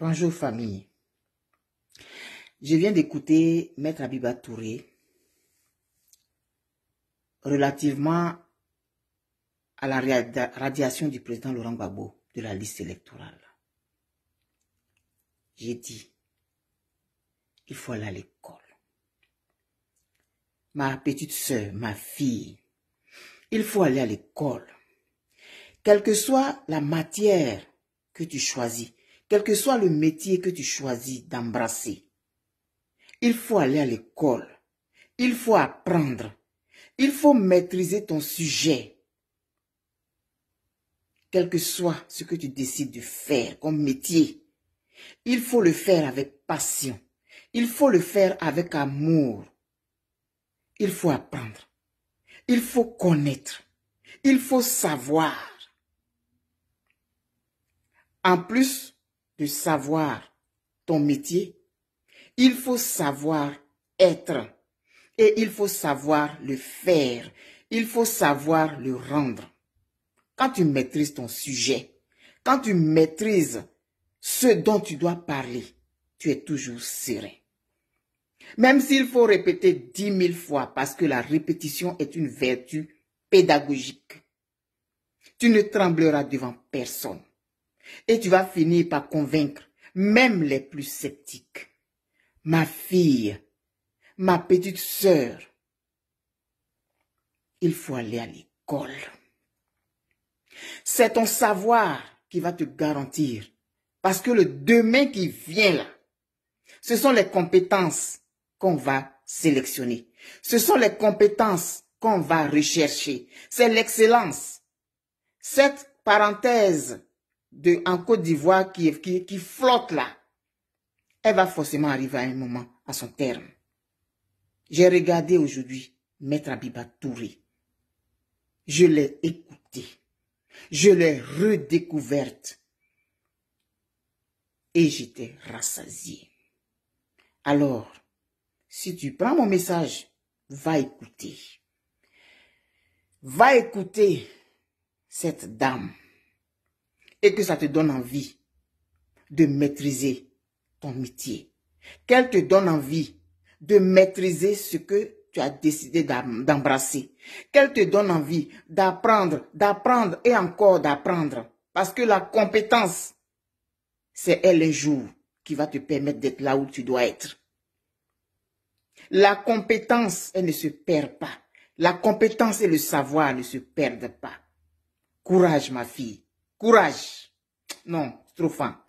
Bonjour famille. Je viens d'écouter Maître Abiba Touré relativement à la radiation du président Laurent Gbagbo de la liste électorale. J'ai dit, il faut aller à l'école. Ma petite sœur, ma fille, il faut aller à l'école. Quelle que soit la matière que tu choisis, quel que soit le métier que tu choisis d'embrasser, il faut aller à l'école, il faut apprendre, il faut maîtriser ton sujet. Quel que soit ce que tu décides de faire comme métier, il faut le faire avec passion, il faut le faire avec amour. Il faut apprendre, il faut connaître, il faut savoir. En plus, de savoir ton métier, il faut savoir être et il faut savoir le faire, il faut savoir le rendre. Quand tu maîtrises ton sujet, quand tu maîtrises ce dont tu dois parler, tu es toujours serein. Même s'il faut répéter dix mille fois, parce que la répétition est une vertu pédagogique, tu ne trembleras devant personne. Et tu vas finir par convaincre même les plus sceptiques. Ma fille, ma petite sœur, il faut aller à l'école. C'est ton savoir qui va te garantir. Parce que le demain qui vient là, ce sont les compétences qu'on va sélectionner. Ce sont les compétences qu'on va rechercher. C'est l'excellence. Cette parenthèse en Côte d'Ivoire qui, qui, flotte là, elle va forcément arriver à un moment, à son terme. J'ai regardé aujourd'hui Maître Abiba Touré. Je l'ai écouté. Je l'ai redécouverte. Et j'étais rassasié. Alors, si tu prends mon message, va écouter. Va écouter cette dame et que ça te donne envie de maîtriser ton métier, qu'elle te donne envie de maîtriser ce que tu as décidé d'embrasser, qu'elle te donne envie d'apprendre, d'apprendre et encore d'apprendre. Parce que la compétence, c'est elle un jour qui va te permettre d'être là où tu dois être. La compétence, elle ne se perd pas. La compétence et le savoir ne se perdent pas. Courage, ma fille. Courage. não estou fin.